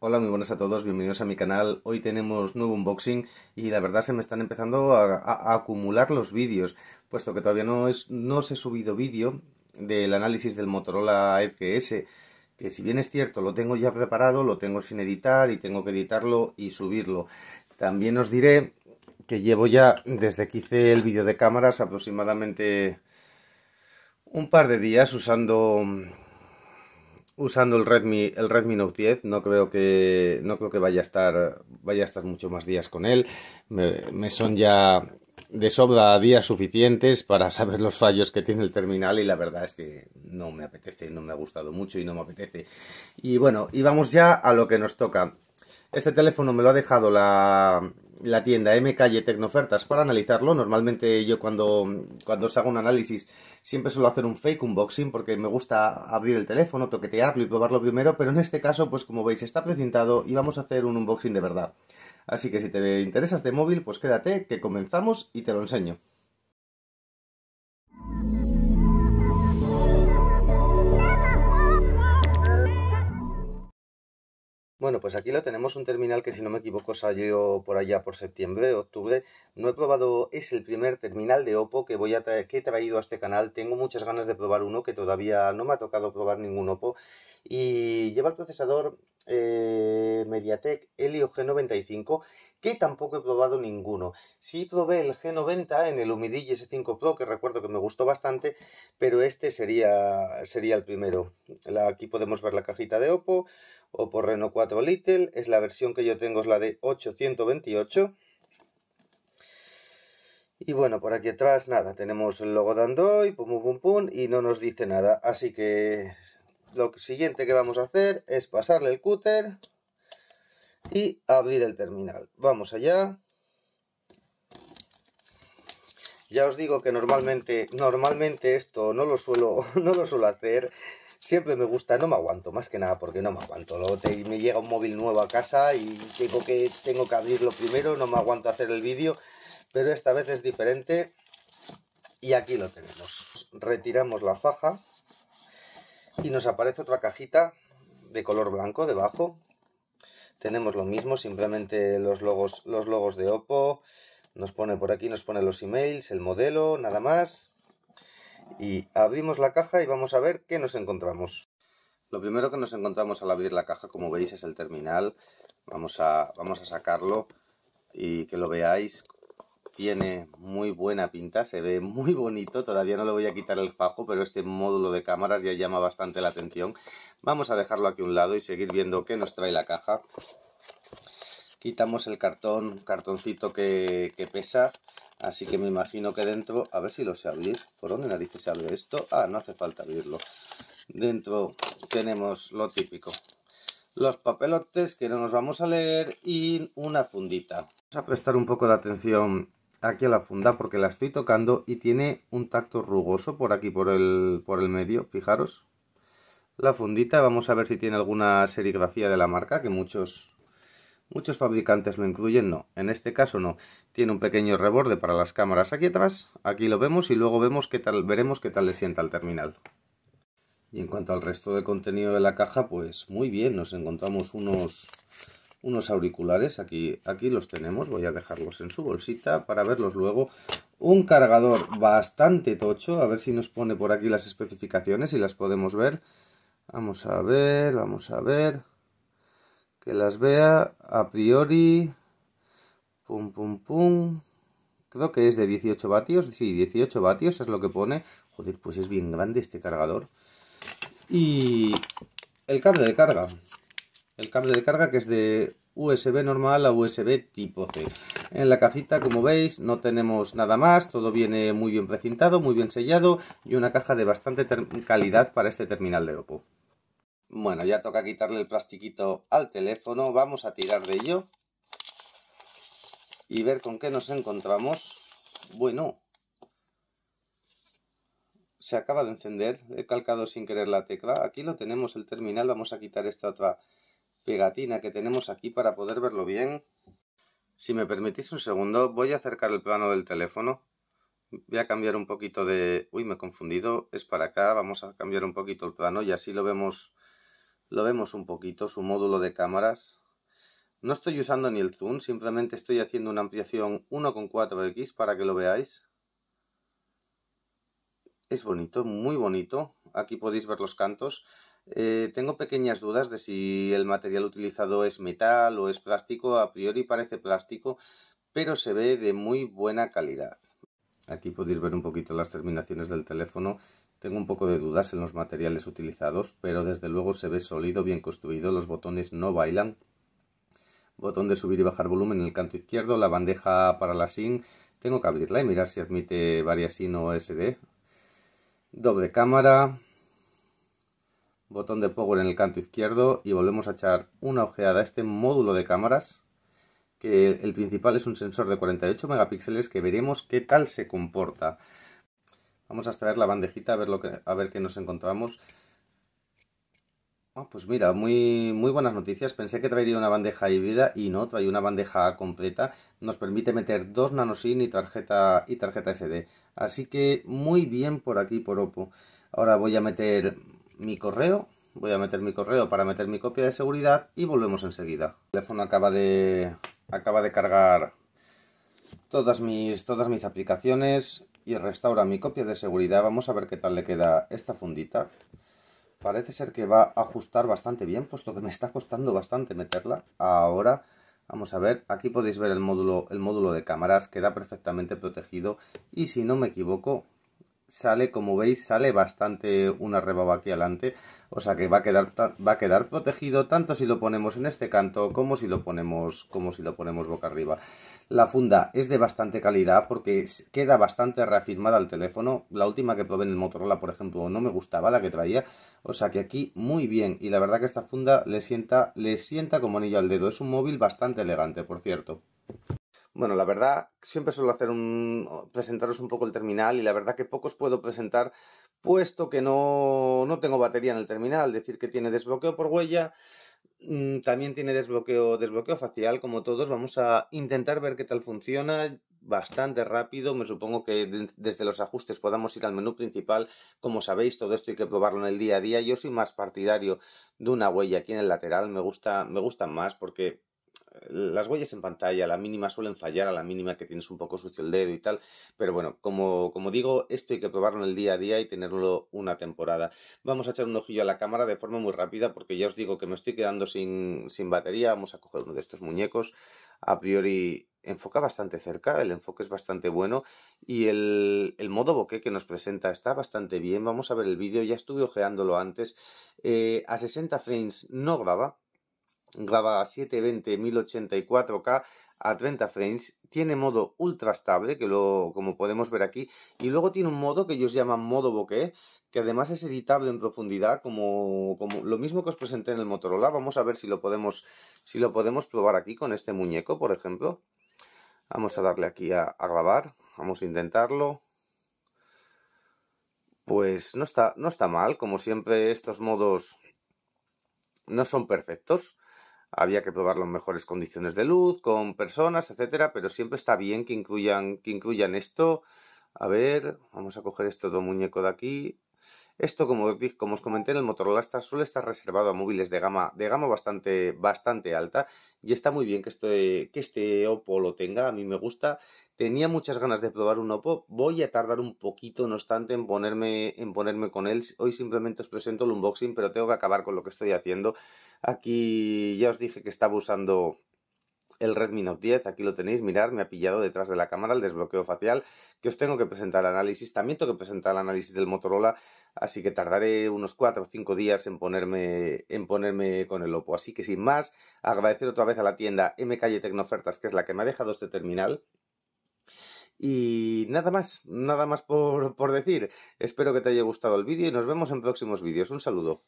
Hola, muy buenas a todos, bienvenidos a mi canal. Hoy tenemos nuevo unboxing y la verdad se me están empezando a, acumular los vídeos, puesto que todavía no, es, no os he subido vídeo del análisis del Motorola Edge S, que si bien es cierto, lo tengo ya preparado, lo tengo sin editar y tengo que editarlo y subirlo. También os diré que llevo ya, desde que hice el vídeo de cámaras, aproximadamente un par de días usando usando el Redmi, el Redmi Note 10, no creo que, no creo que vaya, a estar, vaya a estar mucho más días con él. Me, me son ya de sobra días suficientes para saber los fallos que tiene el terminal y la verdad es que no me apetece, no me ha gustado mucho y no me apetece. Y bueno, y vamos ya a lo que nos toca. Este teléfono me lo ha dejado la, tienda M Calle Tecnofertas para analizarlo. Normalmente yo cuando, cuando os hago un análisis siempre suelo hacer un fake unboxing porque me gusta abrir el teléfono, toquetearlo y probarlo primero, pero en este caso, pues como veis, está precintado y vamos a hacer un unboxing de verdad. Así que si te interesas de móvil, pues quédate que comenzamos y te lo enseño. Bueno, pues aquí lo tenemos un terminal que si no me equivoco salió por allá por septiembre, octubre. No he probado, es el primer terminal de Oppo que, voy a que he traído a este canal. Tengo muchas ganas de probar uno que todavía no me ha tocado probar ningún Oppo. Y lleva el procesador eh, Mediatek Helio G95 que tampoco he probado ninguno. Sí probé el G90 en el Humidigi S5 Pro que recuerdo que me gustó bastante, pero este sería, sería el primero. aquí podemos ver la cajita de Oppo o por Renault 4 Little, es la versión que yo tengo, es la de 828. Y bueno, por aquí atrás, nada, tenemos el logo de Android, pum pum pum y no nos dice nada. Así que lo siguiente que vamos a hacer es pasarle el cúter y abrir el terminal. Vamos allá. Ya os digo que normalmente, normalmente esto no lo suelo, no lo suelo hacer, siempre me gusta, no me aguanto, más que nada porque no me aguanto. Luego te, me llega un móvil nuevo a casa y tengo que, tengo que abrirlo primero, no me aguanto hacer el vídeo, pero esta vez es diferente y aquí lo tenemos. Retiramos la faja y nos aparece otra cajita de color blanco debajo. Tenemos lo mismo, simplemente los logos, los logos de Oppo, nos pone por aquí, nos pone los emails, el modelo, nada más y abrimos la caja y vamos a ver qué nos encontramos. Lo primero que nos encontramos al abrir la caja, como veis, es el terminal. Vamos a, vamos a sacarlo y que lo veáis. Tiene muy buena pinta, se ve muy bonito. Todavía no le voy a quitar el fajo, pero este módulo de cámaras ya llama bastante la atención. Vamos a dejarlo aquí a un lado y seguir viendo qué nos trae la caja. Quitamos el cartón, cartoncito que pesa Así que me imagino que dentro, a ver si lo se abrir. ¿Por dónde narices se abre esto? Ah, no hace falta abrirlo. Dentro tenemos lo típico. Los papelotes que no nos vamos a leer y una fundita. Vamos a prestar un poco de atención aquí a la funda porque la estoy tocando y tiene un tacto rugoso por aquí, por el, por el medio, fijaros. La fundita, vamos a ver si tiene alguna serigrafía de la marca, que muchos Muchos fabricantes lo incluyen, no. En este caso no. Tiene un pequeño reborde para las cámaras aquí atrás. Aquí lo vemos y luego vemos tal, veremos qué tal le sienta al terminal. Y en cuanto al resto de contenido de la caja, pues muy bien. Nos encontramos unos, unos auriculares. Aquí, aquí los tenemos. Voy a dejarlos en su bolsita para verlos luego. Un cargador bastante tocho. A ver si nos pone por aquí las especificaciones y las podemos ver. Vamos a ver, vamos a ver que las vea a priori. Pum, pum, pum. Creo que es de 18 vatios. Sí, 18 vatios es lo que pone. Joder, pues es bien grande este cargador. Y el cable de carga. El cable de carga que es de USB normal a USB tipo C. En la cajita, como veis, no tenemos nada más, todo viene muy bien precintado, muy bien sellado y una caja de bastante calidad para este terminal de Oppo. Bueno, ya toca quitarle el plastiquito al teléfono. Vamos a tirar de ello. Y ver con qué nos encontramos. Bueno. Se acaba de encender. He calcado sin querer la tecla. Aquí lo tenemos el terminal. Vamos a quitar esta otra pegatina que tenemos aquí para poder verlo bien. Si me permitís un segundo, voy a acercar el plano del teléfono. Voy a cambiar un poquito de... Uy, me he confundido. Es para acá. Vamos a cambiar un poquito el plano y así lo vemos lo vemos un poquito, su módulo de cámaras. No estoy usando ni el zoom, simplemente estoy haciendo una ampliación 1.4x para que lo veáis. Es bonito, muy bonito. Aquí podéis ver los cantos. Eh, tengo pequeñas dudas de si el material utilizado es metal o es plástico. A priori parece plástico, pero se ve de muy buena calidad. Aquí podéis ver un poquito las terminaciones del teléfono. Tengo un poco de dudas en los materiales utilizados, pero desde luego se ve sólido, bien construido, los botones no bailan. Botón de subir y bajar volumen en el canto izquierdo, la bandeja para la SIN, tengo que abrirla y mirar si admite varias SIM o SD. Doble cámara, botón de power en el canto izquierdo y volvemos a echar una ojeada a este módulo de cámaras que el principal es un sensor de 48 megapíxeles que veremos qué tal se comporta. Vamos a extraer la bandejita a ver, lo que, a ver qué nos encontramos. Ah, pues mira, muy, muy buenas noticias. Pensé que traería una bandeja híbrida y no, trae una bandeja completa. Nos permite meter dos nanoSIM y tarjeta, y tarjeta SD. Así que muy bien por aquí, por Oppo. Ahora voy a meter mi correo. Voy a meter mi correo para meter mi copia de seguridad y volvemos enseguida. El teléfono acaba de, acaba de cargar todas mis, todas mis aplicaciones y restaura mi copia de seguridad. Vamos a ver qué tal le queda esta fundita. Parece ser que va a ajustar bastante bien, puesto que me está costando bastante meterla. Ahora, vamos a ver, aquí podéis ver el módulo, el módulo de cámaras, queda perfectamente protegido. Y si no me equivoco, sale, como veis, sale bastante una rebaba aquí adelante. O sea que va a quedar, protegido tanto si lo ponemos en este canto como si, lo ponemos, como si lo ponemos boca arriba. La funda es de bastante calidad porque queda bastante reafirmada el teléfono. La última que probé en el Motorola, por ejemplo, no me gustaba la que traía. O sea que aquí muy bien. Y la verdad que esta funda le sienta, le sienta como anillo al dedo. Es un móvil bastante elegante, por cierto. Bueno, la verdad, siempre suelo hacer un, presentaros un poco el terminal y la verdad que pocos puedo presentar puesto que no, no tengo batería en el terminal. Decir que tiene desbloqueo por huella, mm, también tiene desbloqueo, desbloqueo facial, como todos. Vamos a intentar ver qué tal funciona. Bastante rápido, me supongo que desde los ajustes podamos ir al menú principal. Como sabéis, todo esto hay que probarlo en el día a día. Yo soy más partidario de una huella aquí en el lateral, me gusta, me gusta más porque las huellas en pantalla, la mínima suelen fallar, a la mínima que tienes un poco sucio el dedo y tal. Pero bueno, como, digo, esto hay que probarlo en el día a día y tenerlo una temporada. Vamos a echar un ojillo a la cámara de forma muy rápida porque ya os digo que me estoy quedando sin, sin batería. Vamos a coger uno de estos muñecos. A priori enfoca bastante cerca, el enfoque es bastante bueno y el, modo bokeh que nos presenta está bastante bien. Vamos a ver el vídeo, ya estuve ojeándolo antes. Eh, a 60 frames no graba, graba a 720-1084K a 30 frames, tiene modo ultra estable, que como podemos ver aquí, y luego tiene un modo que ellos llaman modo bokeh, que además es editable en profundidad, como, lo mismo que os presenté en el Motorola. Vamos a ver si lo podemos, si lo podemos probar aquí con este muñeco, por ejemplo. Vamos a darle aquí a, grabar, vamos a intentarlo. Pues no está mal, como siempre estos modos no son perfectos, había que probar las mejores condiciones de luz, con personas, etcétera, pero siempre está bien que incluyan, que incluyan esto. A ver, vamos a coger esto de muñeco de aquí. Esto, como, os comenté en el Motorola Star, suele estar reservado a móviles de gama, de gama bastante, alta y está muy bien que, este, que este Oppo lo tenga, a mí me gusta. Tenía muchas ganas de probar un Oppo, voy a tardar un poquito, no obstante, en ponerme, en ponerme con él. Hoy simplemente os presento el unboxing, pero tengo que acabar con lo que estoy haciendo. Aquí ya os dije que estaba usando el Redmi Note 10, aquí lo tenéis, mirar, me ha pillado detrás de la cámara el desbloqueo facial, que os tengo que presentar análisis, también tengo que presentar el análisis del Motorola, así que tardaré unos 4 o 5 días en ponerme, en ponerme con el Oppo, así que sin más, agradecer otra vez a la tienda calle Tecnofertas, que es la que me ha dejado este terminal, y nada más, nada más por, por decir. Espero que te haya gustado el vídeo y nos vemos en próximos vídeos. Un saludo.